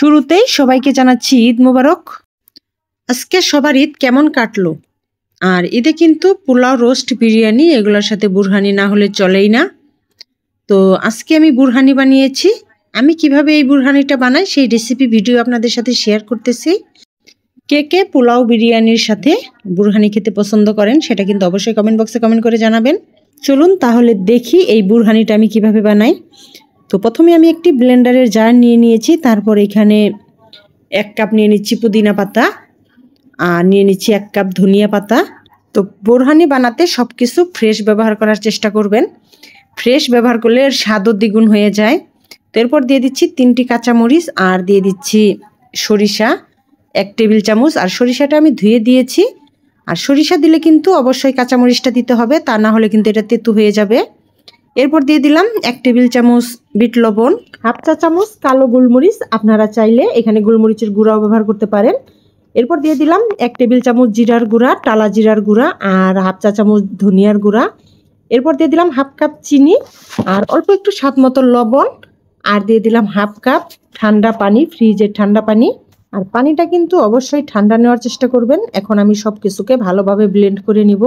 শুরুতেই সবাইকে জানাচ্ছি ঈদ মোবারক আজকে সবার ঈদ কেমন কাটলো আর ঈদে কিন্তু পোলাও রোস্ট বিরিয়ানি এগুলোর সাথে বুরহানি না হলে চলেই না তো আজকে আমি বুরহানি বানিয়েছি আমি কিভাবে এই বুরহানিটা বানাই সেই রেসিপি ভিডিও আপনাদের সাথে শেয়ার করতেছি কে কে পোলাও বিরিয়ানির সাথে বুরহানি খেতে পছন্দ করেন সেটা কিন্তু অবশ্যই কমেন্ট বক্সে কমেন্ট করে জানাবেন চলুন তাহলে দেখি এই বুরহানিটা আমি কিভাবে বানাই তো প্রথমে আমি একটি ব্লেন্ডারের জার নিয়ে নিয়েছি তারপর এখানে এক কাপ নিয়ে নিচ্ছি পুদিনা পাতা আর নিয়ে নিচ্ছি এক কাপ ধনিয়া পাতা তো বোরহানি বানাতে সব কিছু ফ্রেশ ব্যবহার করার চেষ্টা করবেন ফ্রেশ ব্যবহার করলে এর স্বাদও দ্বিগুণ হয়ে যায় তো এরপর দিয়ে দিচ্ছি তিনটি কাঁচামরিচ আর দিয়ে দিচ্ছি সরিষা এক টেবিল চামচ আর সরিষাটা আমি ধুয়ে দিয়েছি আর সরিষা দিলে কিন্তু অবশ্যই কাঁচামরিচটা দিতে হবে তা না হলে কিন্তু এটা তেঁতু হয়ে যাবে এরপর দিয়ে দিলাম এক টেবিল চামচ বিট লবণ হাফ চা চামচ কালো গোলমরিচ আপনারা চাইলে এখানে গোলমরিচের গুঁড়াও ব্যবহার করতে পারেন এরপর দিয়ে দিলাম এক টেবিল চামচ জিরার গুঁড়া টালা জিরার গুঁড়া আর হাফ চা চামচ ধনিয়ার গুঁড়া এরপর দিয়ে দিলাম হাফ কাপ চিনি আর অল্প একটু স্বাদ মতো লবণ আর দিয়ে দিলাম হাফ কাপ ঠান্ডা পানি ফ্রিজের ঠান্ডা পানি আর পানিটা কিন্তু অবশ্যই ঠান্ডা নেওয়ার চেষ্টা করবেন এখন আমি সব কিছুকে ভালোভাবে ব্লেন্ড করে নিব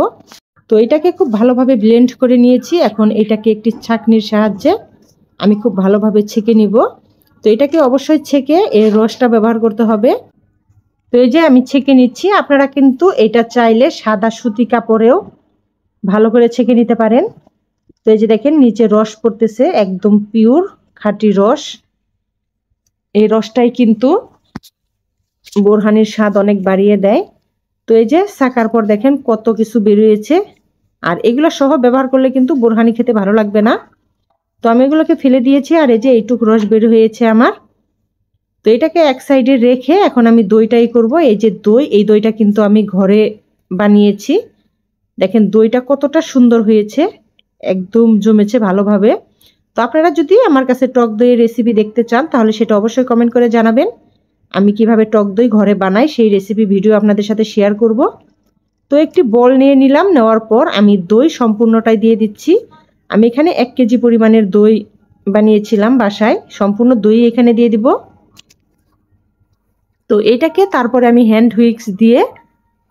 তো এটাকে খুব ভালোভাবে ব্লেন্ড করে নিয়েছি এখন এটাকে একটি ছাঁকনির সাহায্যে আমি খুব ভালোভাবে ছেঁকে নিব তো এটাকে অবশ্যই ছেঁকে এর রসটা ব্যবহার করতে হবে তো এই যে আমি ছেঁকে নিচ্ছি আপনারা কিন্তু এটা চাইলে সাদা সুতি কাপড়েও ভালো করে ছেঁকে নিতে পারেন তো এই যে দেখেন নিচে রস পড়তেছে একদম পিওর খাঁটি রস এই রসটাই কিন্তু বোরহানির স্বাদ অনেক বাড়িয়ে দেয় তো এই যে সাকার পর দেখেন কত কিছু বেরিয়েছে আর এগুলো সহ ব্যবহার করলে কিন্তু বোরহানি খেতে ভালো লাগবে না তো আমি এগুলোকে ফেলে দিয়েছি আর এই যে এইটুক রস বের হয়েছে আমার তো এটাকে এক সাইডে রেখে এখন আমি দইটাই করব এই যে দই এই দইটা কিন্তু আমি ঘরে বানিয়েছি দেখেন দইটা কতটা সুন্দর হয়েছে একদম জমেছে ভালোভাবে তো আপনারা যদি আমার কাছে টক দইয়ের রেসিপি দেখতে চান তাহলে সেটা অবশ্যই কমেন্ট করে জানাবেন আমি কিভাবে টক দই ঘরে বানাই সেই রেসিপি ভিডিও আপনাদের সাথে শেয়ার করব তো একটি বল নিয়ে নিলাম নেওয়ার পর আমি দই সম্পূর্ণটাই দিয়ে দিচ্ছি আমি এখানে এক কেজি পরিমাণের দই বানিয়েছিলাম বাসায় সম্পূর্ণ দই এখানে দিয়ে দিব তো এটাকে তারপরে আমি হ্যান্ড হুইক্স দিয়ে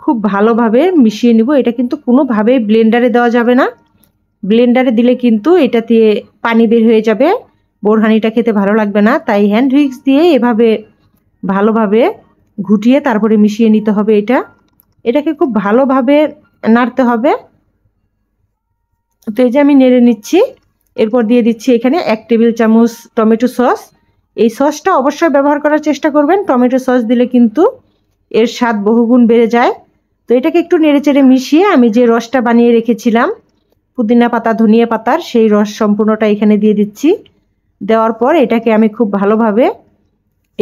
খুব ভালোভাবে মিশিয়ে নিব এটা কিন্তু কোনোভাবেই ব্লেন্ডারে দেওয়া যাবে না ব্লেন্ডারে দিলে কিন্তু এটাতে পানি বের হয়ে যাবে বোরহানিটা খেতে ভালো লাগবে না তাই হ্যান্ড হুইক্স দিয়ে এভাবে ভালোভাবে ঘুটিয়ে তারপরে মিশিয়ে নিতে হবে এটা এটাকে খুব ভালোভাবে নাড়তে হবে তো এই যে আমি নেড়ে নিচ্ছি এরপর দিয়ে দিচ্ছি এখানে এক টেবিল চামচ টমেটো সস এই সসটা অবশ্যই ব্যবহার করার চেষ্টা করবেন টমেটো সস দিলে কিন্তু এর স্বাদ বহুগুণ বেড়ে যায় তো এটাকে একটু নেড়ে চেড়ে মিশিয়ে আমি যে রসটা বানিয়ে রেখেছিলাম পুদিনা পাতা ধনিয়া পাতার সেই রস সম্পূর্ণটা এখানে দিয়ে দিচ্ছি দেওয়ার পর এটাকে আমি খুব ভালোভাবে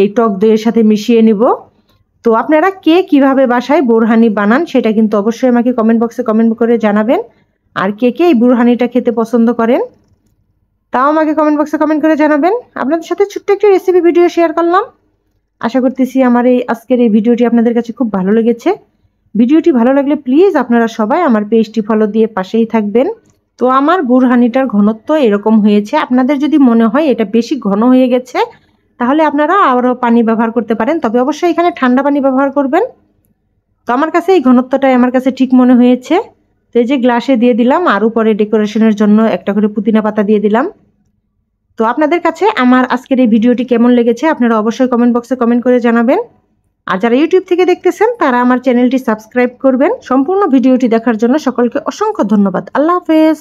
এই টক দইয়ের সাথে মিশিয়ে নিব তো আপনারা কে কিভাবে বাসায় বোরহানি বানান সেটা কিন্তু অবশ্যই আমাকে কমেন্ট বক্সে কমেন্ট করে জানাবেন আর কে কে এই বুরহানিটা খেতে পছন্দ করেন তাও আমাকে কমেন্ট বক্সে কমেন্ট করে জানাবেন আপনাদের সাথে ছোট্ট একটি রেসিপি ভিডিও শেয়ার করলাম আশা করতেছি আমার এই আজকের এই ভিডিওটি আপনাদের কাছে খুব ভালো লেগেছে ভিডিওটি ভালো লাগলে প্লিজ আপনারা সবাই আমার পেজটি ফলো দিয়ে পাশেই থাকবেন তো আমার বুরহানিটার ঘনত্ব এরকম হয়েছে আপনাদের যদি মনে হয় এটা বেশি ঘন হয়ে গেছে তাহলে আপনারা আরও পানি ব্যবহার করতে পারেন তবে অবশ্যই এখানে ঠান্ডা পানি ব্যবহার করবেন তো আমার কাছে এই ঘনত্বটাই আমার কাছে ঠিক মনে হয়েছে তো এই যে গ্লাসে দিয়ে দিলাম আর উপরে ডেকোরেশনের জন্য একটা করে পুদিনা পাতা দিয়ে দিলাম তো আপনাদের কাছে আমার আজকের এই ভিডিওটি কেমন লেগেছে আপনারা অবশ্যই কমেন্ট বক্সে কমেন্ট করে জানাবেন আর যারা ইউটিউব থেকে দেখতেছেন তারা আমার চ্যানেলটি সাবস্ক্রাইব করবেন সম্পূর্ণ ভিডিওটি দেখার জন্য সকলকে অসংখ্য ধন্যবাদ আল্লাহ হাফেজ